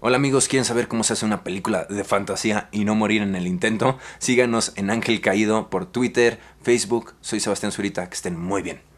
Hola amigos, ¿quieren saber cómo se hace una película de fantasía y no morir en el intento? Síganos en Ángel Caído por Twitter, Facebook. Soy Sebastián Zurita, que estén muy bien.